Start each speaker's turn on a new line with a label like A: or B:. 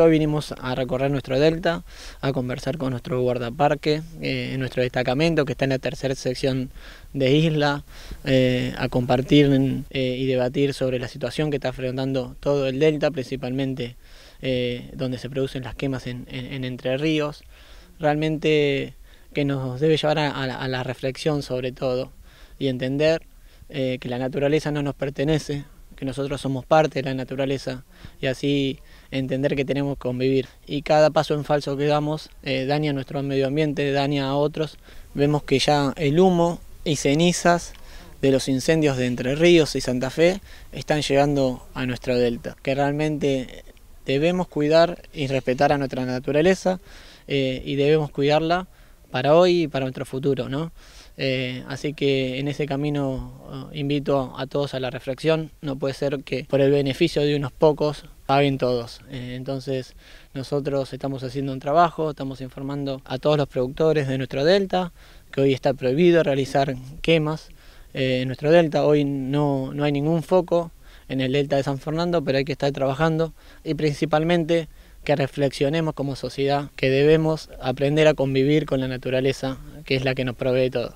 A: Hoy vinimos a recorrer nuestro delta, a conversar con nuestro guardaparque, en eh, nuestro destacamento que está en la tercera sección de isla, eh, a compartir eh, y debatir sobre la situación que está afrontando todo el delta, principalmente donde se producen las quemas en, Entre Ríos. Realmente que nos debe llevar a, la, a la reflexión sobre todo y entender que la naturaleza no nos pertenece, que nosotros somos parte de la naturaleza y así entender que tenemos que convivir. Y cada paso en falso que damos eh, daña nuestro medio ambiente, daña a otros. Vemos que ya el humo y cenizas de los incendios de Entre Ríos y Santa Fe están llegando a nuestro delta, que realmente debemos cuidar y respetar a nuestra naturaleza eh, y debemos cuidarla para hoy y para nuestro futuro, eh, así que en ese camino eh, invito a todos a la reflexión. No puede ser que por el beneficio de unos pocos paguen todos. Eh, entonces nosotros estamos haciendo un trabajo, estamos informando a todos los productores de nuestro delta que hoy está prohibido realizar quemas en nuestro delta. Hoy no, no hay ningún foco en el delta de San Fernando, pero hay que estar trabajando y principalmente que reflexionemos como sociedad, que debemos aprender a convivir con la naturaleza, que es la que nos provee todos.